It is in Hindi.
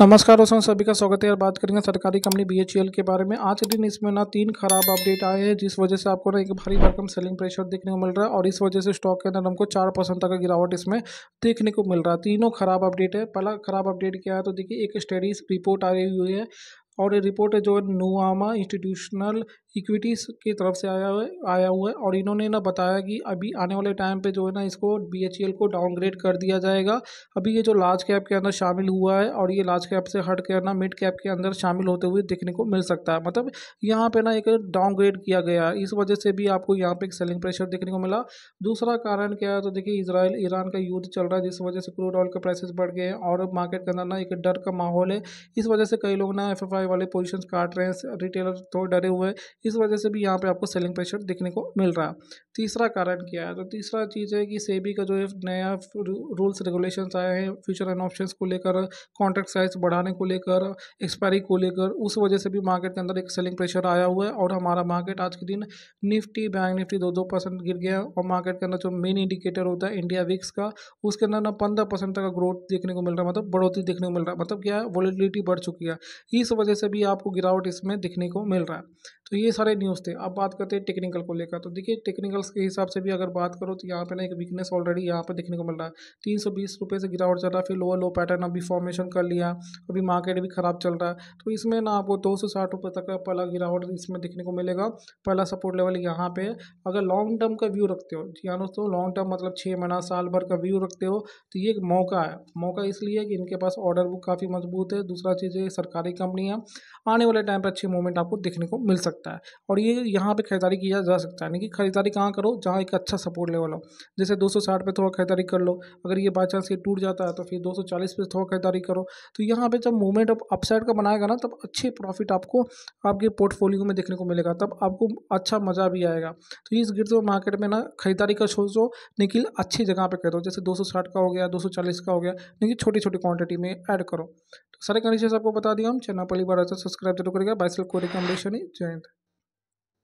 नमस्कार दोस्तों सभी का स्वागत है यार बात करेंगे सरकारी कंपनी बीएचईएल के बारे में आज के दिन इसमें ना तीन खराब अपडेट आए हैं जिस वजह से आपको ना एक भारी भरकम सेलिंग प्रेशर देखने को मिल रहा है और इस वजह से स्टॉक के अंदर हमको चार परसेंट तक गिरावट इसमें देखने को मिल रहा है तीनों खराब अपडेट है पहला खराब अपडेट क्या है तो देखिए एक स्टडीज रिपोर्ट आ रही हुई है और ये रिपोर्ट जो है नुआमा इंस्टीट्यूशनल इक्विटीज की तरफ से आया हुआ आया हुआ है और इन्होंने ना बताया कि अभी आने वाले टाइम पे जो है ना इसको बी e को डाउनग्रेड कर दिया जाएगा अभी ये जो लार्ज कैप के अंदर शामिल हुआ है और ये लार्ज कैप से हट के ना मिड कैप के अंदर शामिल होते हुए देखने को मिल सकता है मतलब यहाँ पर ना एक डाउनग्रेड किया गया है इस वजह से भी आपको यहाँ पर एक सेलिंग प्रेशर देखने को मिला दूसरा कारण क्या है तो देखिए इसराइल ईरान का युद्ध चल रहा है जिस वजह से क्रूड ऑयल के प्राइसेस बढ़ गए हैं और मार्केट के अंदर ना एक डर का माहौल है इस वजह से कई लोग ना एफ वाले पोजिशन काट रहे हैं रिटेलर थोड़े तो डरे हुए हैं इस वजह से भी यहाँ पे आपको सेलिंग प्रेशर देखने को मिल रहा है तीसरा कारण क्या है तो तीसरा चीज़ है कि सेबी का जो है नया रूल्स रेगुलेशन आए हैं फ्यूचर एंड ऑप्शन को लेकर कॉन्ट्रैक्ट साइज बढ़ाने को लेकर एक्सपायरी को लेकर उस वजह से भी मार्केट के अंदर एक सेलिंग प्रेशर आया हुआ है और हमारा मार्केट आज के दिन निफ्टी बैंक निफ्टी दो दो परसेंट गिर गया और मार्केट के अंदर जो मेन इंडिकेटर होता है इंडिया विक्स का उसके अंदर ना पंद्रह परसेंट तक का ग्रोथ देखने को मिल रहा है मतलब बढ़ोतरी देखने को मिल रहा है मतलब क्या है वॉलिडिलिटी बढ़ चुकी है इस वजह से भी आपको गिरावट इसमें दिखने को मिल रहा है तो ये सारे न्यूज़ थे अब बात करते हैं टेक्निकल को लेकर तो देखिए टेक्निकल्स के हिसाब से भी अगर बात करो तो यहाँ पे ना एक वीकनेस ऑलरेडी यहाँ पे देखने को मिल रहा है तीन सौ बीस रुपये से गिरावट चल रहा है फिर लोअर लो पैटर्न अभी फॉर्मेशन कर लिया अभी मार्केट भी ख़राब चल रहा है तो इसमें ना आपको दो सौ साठ रुपये तक का पहला गिरावट इसमें देखने को मिलेगा पहला सपोर्ट लेवल यहाँ पे अगर लॉन्ग टर्म का व्यू रखते हो जी हाँ दोस्तों लॉन्ग टर्म मतलब छः महीना साल भर का व्यू रखते हो तो ये एक मौका है मौका इसलिए कि इनके पास ऑर्डर बुक काफ़ी मजबूत है दूसरा चीज़ ये सरकारी कंपनी है आने वाले टाइम पर अच्छी मूवमेंट आपको देखने को मिल सकती है सकता है और ये यहाँ पे खरीदारी किया जा सकता है यानी कि खरीदारी कहाँ करो जहाँ एक अच्छा सपोर्ट लेवल हो जैसे 260 पे थोड़ा खरीदारी कर लो अगर ये बाई चांस ये टूट जाता है तो फिर 240 पे थोड़ा खरीदारी करो तो यहाँ पे जब मूवमेंट अप अपसाइड का बनाएगा ना तब अच्छे प्रॉफिट आपको आपके पोर्टफोलियो में देखने को मिलेगा तब आपको अच्छा मज़ा भी आएगा तो इस गिरते मार्केट में ना खरीदारी का सोचो निखिल अच्छी जगह पर दो जैसे दो का हो गया दो का हो गया लेकिन छोटी छोटी क्वान्टिटी में ऐड करो सारे कंडीशन आपको बता दिया हम चैनल पहली बार आज तो सब्सक्राइब जरूर करेगा बाइसल को रिकमेंडेशन ही जय हिंद